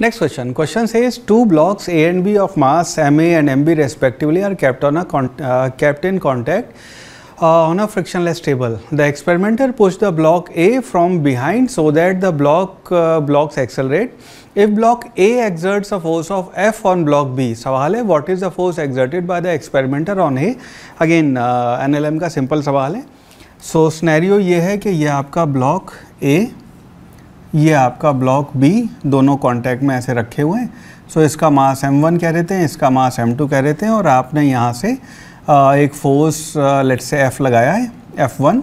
next question question is two blocks A and B of mass M A and M B respectively are kept on kept in contact on a frictionless table the experimenter push the block A from behind so that the block blocks accelerate if block A exerts a force of F on block B सवाल है what is the force exerted by the experimenter on A again N L M का simple सवाल है सो so, scenario ये है कि यह आपका ब्लॉक ए ये आपका ब्लॉक बी दोनों कांटेक्ट में ऐसे रखे हुए हैं सो इसका मास एम वन कह रहे थे इसका मास एम टू कह रहे थे और आपने यहाँ से एक फोर्स लेट से एफ लगाया है एफ़ वन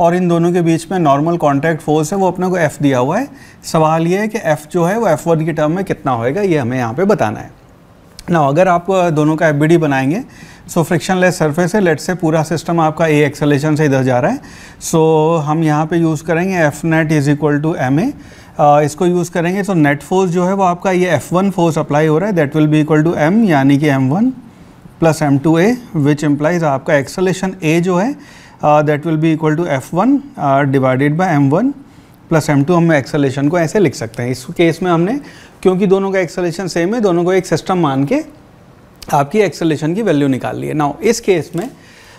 और इन दोनों के बीच में नॉर्मल कॉन्टैक्ट फोर्स है वो अपने को एफ़ दिया हुआ है सवाल ये है कि एफ़ जो है वो एफ़ वन की टर्म में कितना होएगा ये हमें यहाँ पर बताना है ना अगर आप दोनों का एफ बनाएंगे सो फ्रिक्शनलेस सरफेस है लेट से पूरा सिस्टम आपका ए एक्सेलेशन से इधर जा रहा है सो so, हम यहाँ पे यूज़ करेंगे F net is equal to M A इसको यूज़ करेंगे तो नेट फोर्स जो है वो आपका ये एफ वन फोर्स अप्लाई हो रहा है that will be equal to M यानी कि M one plus M two A which implies आपका एक्सेलेशन ए जो है that will be equal to F one divided by M one plus M two हम acceleration को ऐसे लिख सकते हैं इस केस में हमने क्योंकि दोनों का एक्सेलेशन सेम है दोनों को एक सिस्टम मान के आपकी एक्सेलेशन की वैल्यू निकाल ली है नाउ इस केस में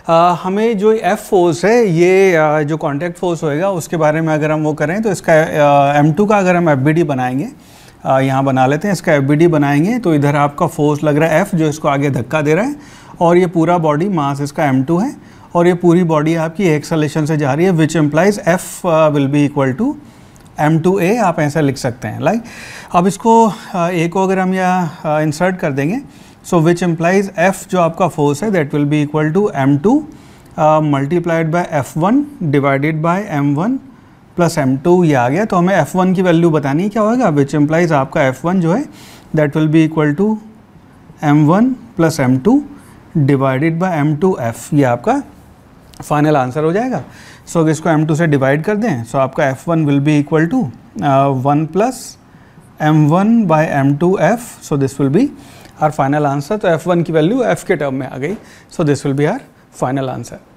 आ, हमें जो एफ फोर्स है ये आ, जो कॉन्टैक्ट फोर्स होएगा उसके बारे में अगर हम वो करें तो इसका एम टू का अगर हम एफ बी डी बनाएंगे यहाँ बना लेते हैं इसका एफ बी डी बनाएंगे तो इधर आपका फोर्स लग रहा है एफ़ जो इसको आगे धक्का दे रहा है और ये पूरा बॉडी मास इसका एम टू है और ये पूरी बॉडी आपकी एक्सलेशन से जा रही है which implies F will be equal to M two A आप ऐसा लिख सकते हैं लाइक अब इसको ए को अगर हम यहाँ इंसर्ट कर देंगे सो विच एम्प्लाइज़ एफ जो आपका फोर्स है that will be equal to M two multiplied by F one divided by M one plus M two ये आ गया तो हमें एफ वन की वैल्यू बतानी क्या होगा विच एम्प्लाइज आपका एफ वन जो है that will be equal to M one plus M two divided by M two F ये आपका फाइनल आंसर हो जाएगा सो so, इसको एम टू से डिवाइड कर दें सो so, आपका F one will be equal to one plus M one by M two F so this will be final answer तो एफ़ वन की value F के term में आ गई so this will be our final answer